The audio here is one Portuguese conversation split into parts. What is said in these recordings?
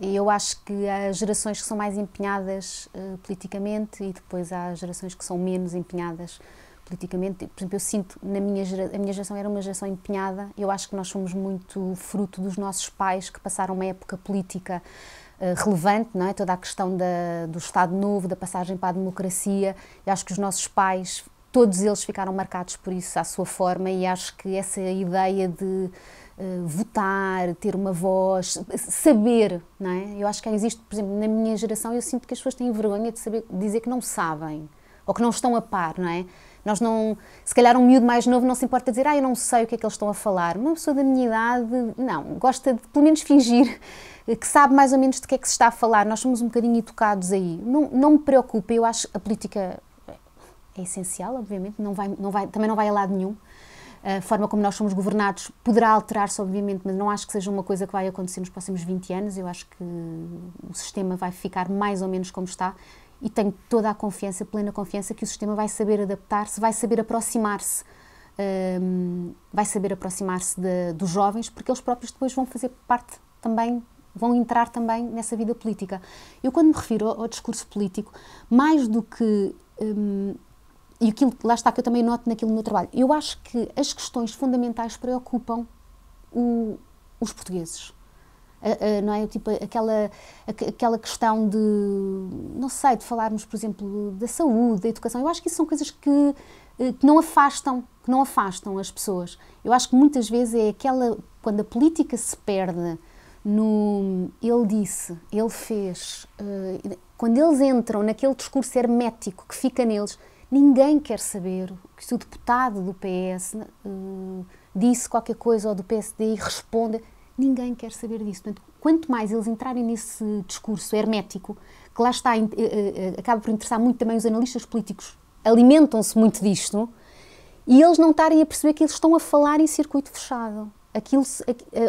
Eu acho que há gerações que são mais empenhadas uh, politicamente e depois há gerações que são menos empenhadas politicamente. Por exemplo, eu sinto na minha geração, a minha geração era uma geração empenhada. Eu acho que nós somos muito fruto dos nossos pais que passaram uma época política eh, relevante, não é? Toda a questão da, do Estado Novo, da passagem para a democracia. Eu acho que os nossos pais, todos eles ficaram marcados por isso à sua forma e acho que essa ideia de eh, votar, ter uma voz, saber, não é? Eu acho que existe, por exemplo, na minha geração, eu sinto que as pessoas têm vergonha de saber, de dizer que não sabem ou que não estão a par, não é? Nós não, se calhar um miúdo mais novo não se importa dizer, ah, eu não sei o que é que eles estão a falar. Uma pessoa da minha idade, não, gosta de pelo menos fingir que sabe mais ou menos de que é que se está a falar. Nós somos um bocadinho educados aí. Não, não me preocupa, eu acho a política é essencial, obviamente, não vai, não vai, também não vai a lado nenhum a forma como nós somos governados poderá alterar-se, obviamente, mas não acho que seja uma coisa que vai acontecer nos próximos 20 anos. Eu acho que o sistema vai ficar mais ou menos como está e tenho toda a confiança, plena confiança, que o sistema vai saber adaptar-se, vai saber aproximar-se. Um, vai saber aproximar-se dos jovens, porque eles próprios depois vão fazer parte também vão entrar também nessa vida política. Eu, quando me refiro ao, ao discurso político, mais do que hum, e aquilo lá está que eu também noto naquilo no meu trabalho. Eu acho que as questões fundamentais preocupam o, os portugueses. A, a, não é? Tipo, aquela, a, aquela questão de, não sei, de falarmos, por exemplo, da saúde, da educação. Eu acho que isso são coisas que, eh, que não afastam, que não afastam as pessoas. Eu acho que muitas vezes é aquela, quando a política se perde no ele disse, ele fez, eh, quando eles entram naquele discurso hermético que fica neles, Ninguém quer saber que se o deputado do PS uh, eh, disse qualquer coisa ou do PSD e responde. Ninguém quer saber disso. Portanto, quanto mais eles entrarem nesse discurso hermético, que lá está, uh, acaba por interessar muito também os analistas políticos, alimentam-se muito disto, e eles não estarem a perceber que eles estão a falar em circuito fechado. Aquilo,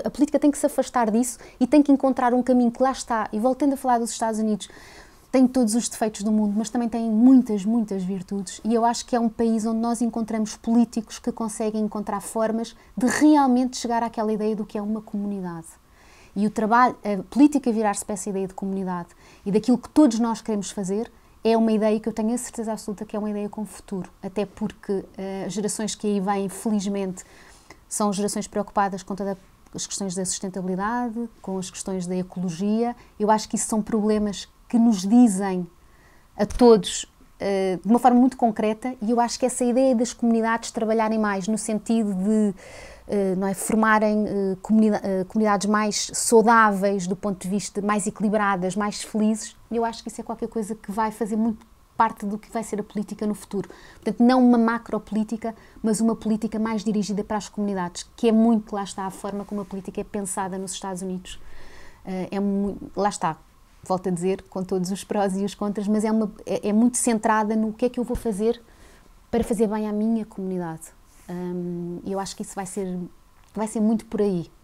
a, a, política tem que se afastar disso e tem que encontrar um caminho que lá está. E voltando a falar dos Estados Unidos, tem todos os defeitos do mundo, mas também tem muitas, muitas virtudes. E eu acho que é um país onde nós encontramos políticos que conseguem encontrar formas de realmente chegar àquela ideia do que é uma comunidade. E o trabalho, a política virar-se para essa ideia de comunidade e daquilo que todos nós queremos fazer é uma ideia que eu tenho a certeza absoluta que é uma ideia com futuro. Até porque uh, gerações que aí vêm, felizmente, são gerações preocupadas com toda a as questões da sustentabilidade, com as questões da ecologia. Eu acho que isso são problemas que nos dizem a todos eh, de uma forma muito concreta, e eu acho que essa ideia das comunidades trabalharem mais no sentido de eh, não é? formarem eh, comunidades mais saudáveis do ponto de vista, mais equilibradas, mais felizes, eu acho que isso é qualquer coisa que vai fazer muito parte do que vai ser a política no futuro. Portanto, não uma macro política mas uma política mais dirigida para as comunidades, que é muito, lá está, a forma como a política é pensada nos Estados Unidos. é muito, lá está, volto a dizer, com todos os prós e os contras, mas é, uma, é, é muito centrada no que é que eu vou fazer para fazer bem à minha comunidade. Hum, e um, eu acho que isso vai ser, vai ser muito por aí.